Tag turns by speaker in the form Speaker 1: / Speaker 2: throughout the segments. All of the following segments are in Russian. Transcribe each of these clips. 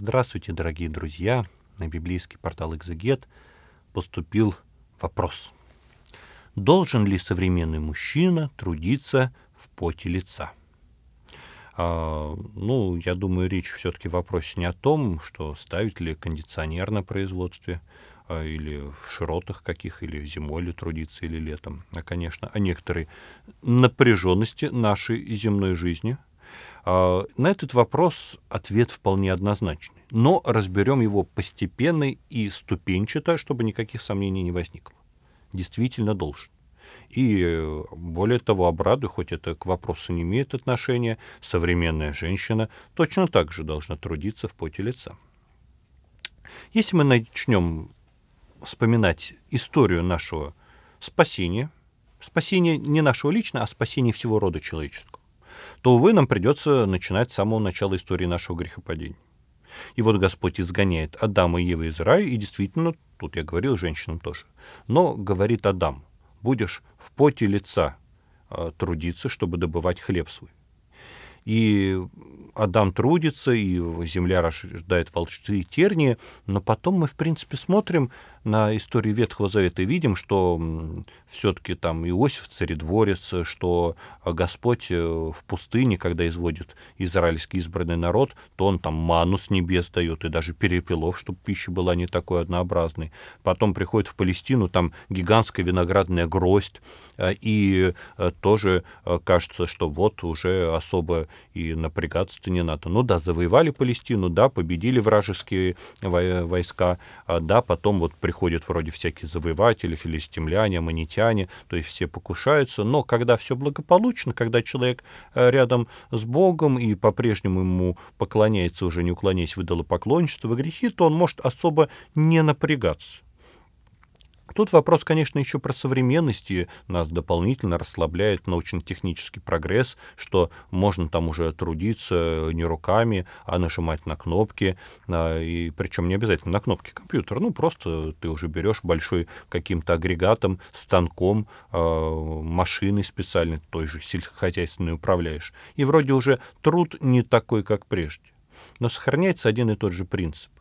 Speaker 1: Здравствуйте, дорогие друзья! На библейский портал «Экзегет» поступил вопрос. Должен ли современный мужчина трудиться в поте лица? А, ну, я думаю, речь все-таки в вопросе не о том, что ставить ли кондиционер на производстве, а, или в широтах каких, или зимой ли трудиться, или летом, а, конечно, о некоторой напряженности нашей земной жизни – а, на этот вопрос ответ вполне однозначный, но разберем его постепенно и ступенчато, чтобы никаких сомнений не возникло. Действительно должен. И более того, обрадую, хоть это к вопросу не имеет отношения, современная женщина точно так же должна трудиться в поте лица. Если мы начнем вспоминать историю нашего спасения, спасения не нашего лично, а спасения всего рода человеческого, то, увы, нам придется начинать с самого начала истории нашего грехопадения. И вот Господь изгоняет Адама и Евы из рая, и действительно, тут я говорил женщинам тоже, но говорит Адам, будешь в поте лица а, трудиться, чтобы добывать хлеб свой и Адам трудится, и земля рождает волчцы и тернии, но потом мы, в принципе, смотрим на историю Ветхого Завета и видим, что все-таки там Иосиф царедворец, что Господь э, в пустыне, когда изводит израильский избранный народ, то он там ману с небес дает, и даже перепелов, чтобы пища была не такой однообразной. Потом приходит в Палестину, там гигантская виноградная гроздь, э, и э, тоже кажется, что вот уже особо и напрягаться-то не надо. Ну да, завоевали Палестину, да, победили вражеские войска, а, да, потом вот приходят вроде всякие завоеватели, филистимляне, аммонитяне, то есть все покушаются, но когда все благополучно, когда человек э, рядом с Богом и по-прежнему ему поклоняется, уже не уклоняясь выдало поклонничество в грехи, то он может особо не напрягаться тут вопрос, конечно, еще про современности нас дополнительно расслабляет научно-технический прогресс, что можно там уже трудиться не руками, а нажимать на кнопки, а, и причем не обязательно на кнопки компьютера, ну просто ты уже берешь большой каким-то агрегатом, станком, а, машиной специальной, той же сельскохозяйственной управляешь. И вроде уже труд не такой, как прежде но сохраняется один и тот же принцип.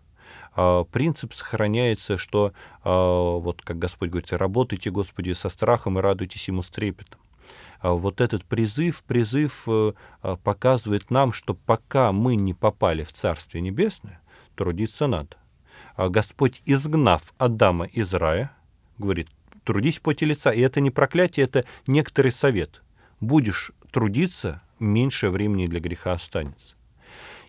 Speaker 1: А, принцип сохраняется, что, а, вот как Господь говорит, работайте, Господи, со страхом и радуйтесь Ему с трепетом. А, вот этот призыв, призыв э, показывает нам, что пока мы не попали в Царствие Небесное, трудиться надо. Господь, изгнав Адама из рая, говорит, трудись поте лица. И это не проклятие, это некоторый совет. Будешь трудиться, меньше времени для греха останется.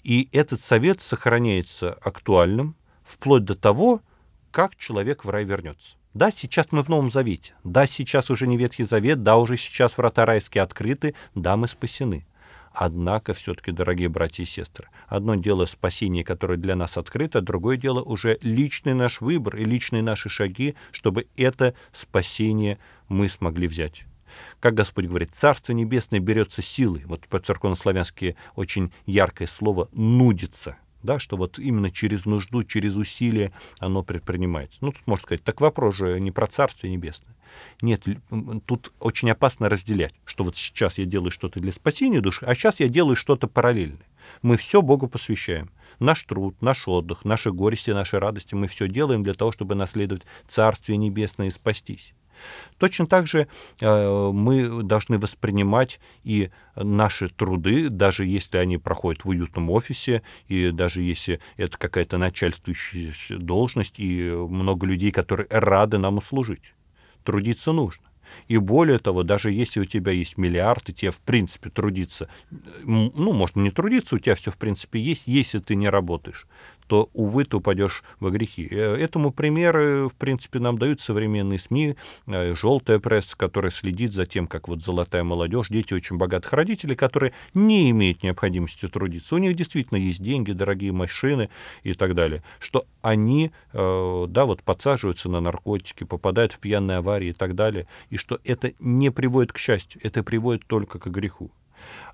Speaker 1: И этот совет сохраняется актуальным вплоть до того, как человек в рай вернется. Да, сейчас мы в Новом Завете, да, сейчас уже не Ветхий Завет, да, уже сейчас врата райские открыты, да, мы спасены. Однако все-таки, дорогие братья и сестры, одно дело спасение, которое для нас открыто, другое дело уже личный наш выбор и личные наши шаги, чтобы это спасение мы смогли взять. Как Господь говорит, Царство Небесное берется силой. Вот по-церковнославянски очень яркое слово «нудится», да, что вот именно через нужду, через усилие оно предпринимается. Ну, тут можно сказать, так вопрос же не про царствие Небесное. Нет, тут очень опасно разделять, что вот сейчас я делаю что-то для спасения души, а сейчас я делаю что-то параллельное. Мы все Богу посвящаем. Наш труд, наш отдых, наши горести, наши радости, мы все делаем для того, чтобы наследовать Царствие Небесное и спастись. Точно так же э, мы должны воспринимать и наши труды, даже если они проходят в уютном офисе, и даже если это какая-то начальствующая должность, и много людей, которые рады нам услужить. Трудиться нужно. И более того, даже если у тебя есть миллиард, и тебе, в принципе, трудиться, ну, можно не трудиться, у тебя все, в принципе, есть, если ты не работаешь, то, увы, ты упадешь во грехи. Э, этому примеры, в принципе, нам дают современные СМИ, э, желтая пресса, которая следит за тем, как вот золотая молодежь, дети очень богатых родителей, которые не имеют необходимости трудиться. У них действительно есть деньги, дорогие машины и так далее. Что они, э, да, вот подсаживаются на наркотики, попадают в пьяные аварии и так далее. И что это не приводит к счастью, это приводит только к греху.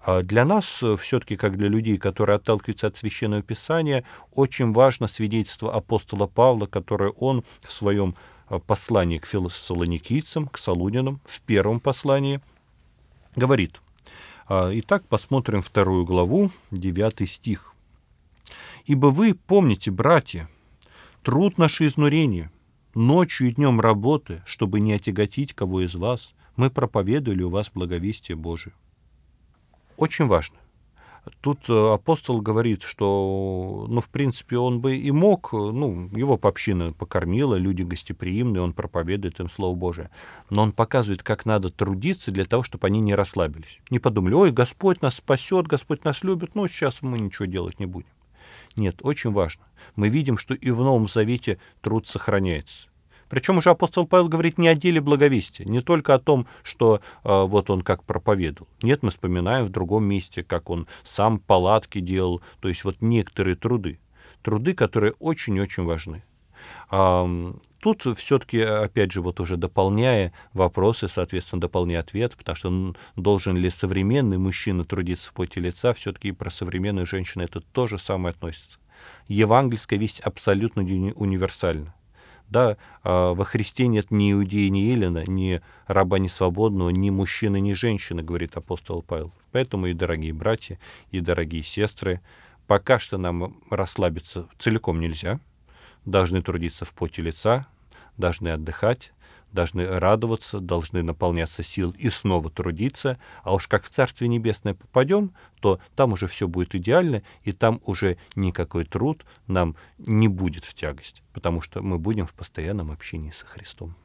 Speaker 1: А для нас, э, все-таки, как для людей, которые отталкиваются от Священного Писания, очень важно свидетельство апостола Павла, которое он в своем э, послании к фессалоникийцам, к Солунинам, в первом послании говорит. А, Итак, посмотрим вторую главу, 9 стих. «Ибо вы помните, братья, труд наше изнурение, ночью и днем работы, чтобы не отяготить кого из вас, мы проповедовали у вас благовестие Божие. Очень важно. Тут э, апостол говорит, что, ну, в принципе, он бы и мог, э, ну, его община покормила, люди гостеприимные, он проповедует им Слово Божие. Но он показывает, как надо трудиться для того, чтобы они не расслабились. Не подумали, ой, Господь нас спасет, Господь нас любит, ну, сейчас мы ничего делать не будем. Нет, очень важно. Мы видим, что и в Новом Завете труд сохраняется. Причем уже апостол Павел говорит не о деле благовестия, не только о том, что э, вот он как проповедовал. Нет, мы вспоминаем в другом месте, как он сам палатки делал, то есть вот некоторые труды. Труды, которые очень-очень важны. А, тут все-таки, опять же, вот уже дополняя вопросы, соответственно, дополняя ответ, потому что должен ли современный мужчина трудиться в поте лица, все-таки и про современную женщину это то же самое относится. Евангельская весть абсолютно уни универсальна. Да, а, во Христе нет ни иудея, ни елена, ни раба, ни свободного, ни мужчины, ни женщины, говорит апостол Павел. Поэтому и дорогие братья, и дорогие сестры, пока что нам расслабиться целиком нельзя. Должны трудиться в поте лица, должны отдыхать, должны радоваться, должны наполняться сил и снова трудиться, а уж как в Царствие Небесное попадем, то там уже все будет идеально, и там уже никакой труд нам не будет в тягость, потому что мы будем в постоянном общении со Христом.